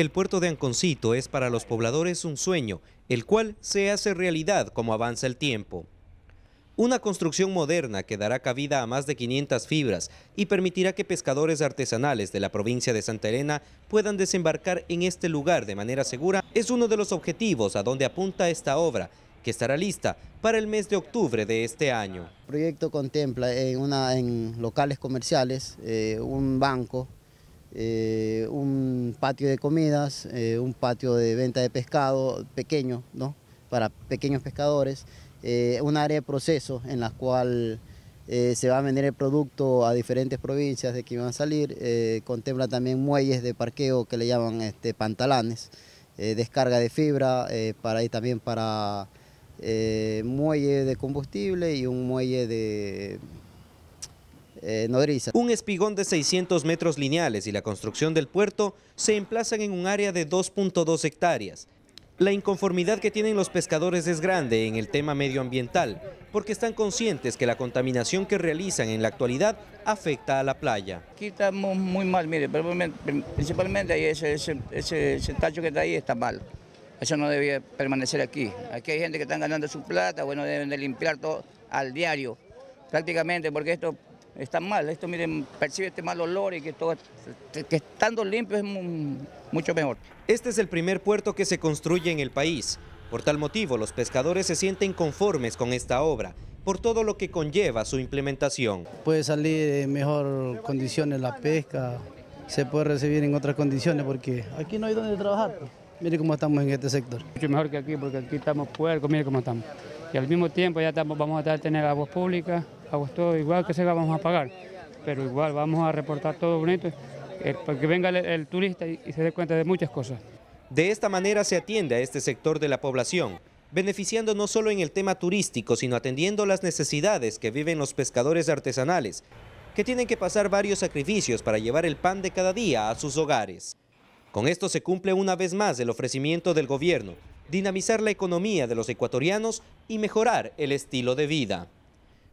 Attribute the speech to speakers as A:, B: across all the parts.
A: El puerto de Anconcito es para los pobladores un sueño, el cual se hace realidad como avanza el tiempo. Una construcción moderna que dará cabida a más de 500 fibras y permitirá que pescadores artesanales de la provincia de Santa Elena puedan desembarcar en este lugar de manera segura es uno de los objetivos a donde apunta esta obra, que estará lista para el mes de octubre de este año.
B: El proyecto contempla en, locales comerciales eh, un banco eh, un patio de comidas, eh, un patio de venta de pescado pequeño, ¿no? para pequeños pescadores, eh, un área de proceso en la cual se va a vender el producto a diferentes provincias de que van a salir, contempla también muelles de parqueo que le llaman este, pantalanes, descarga de fibra, para, ir también para muelle de combustible y un muelle de
A: eh, un espigón de 600 metros lineales y la construcción del puerto se emplazan en un área de 2.2 hectáreas. La inconformidad que tienen los pescadores es grande en el tema medioambiental, porque están conscientes que la contaminación que realizan en la actualidad afecta a la playa.
C: Aquí estamos muy mal, mire, principalmente ahí ese, tacho que está ahí está mal. Eso no debía permanecer aquí. Aquí hay gente que está ganando su plata, bueno, deben de limpiar todo al diario, prácticamente, porque esto Está mal. Esto, miren, percibe este mal olor y que todo, que estando
A: limpio es mucho mejor. Este es el primer puerto que se construye en el país. Por tal motivo, los pescadores se sienten conformes con esta obra, por todo lo que conlleva su implementación.
D: Puede salir en mejor condiciones la pesca, se puede recibir en otras condiciones, porque aquí no hay donde trabajar. Pues. Mire cómo estamos en este sector. Mucho mejor que aquí, porque aquí estamos puercos, mire cómo estamos. Y al mismo tiempo ya estamos, vamos a tener voz pública todo igual que se la vamos a pagar, pero igual vamos a reportar todo bonito, eh, para que venga el, turista y, y se dé cuenta de muchas cosas.
A: De esta manera se atiende a este sector de la población, beneficiando no solo en el tema turístico, sino atendiendo las necesidades que viven los pescadores artesanales, que tienen que pasar varios sacrificios para llevar el pan de cada día a sus hogares. Con esto se cumple una vez más el ofrecimiento del gobierno, dinamizar la economía de los ecuatorianos y mejorar el estilo de vida.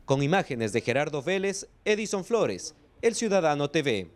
A: Con imágenes de Gerardo Vélez, Edison Flores, El Ciudadano TV.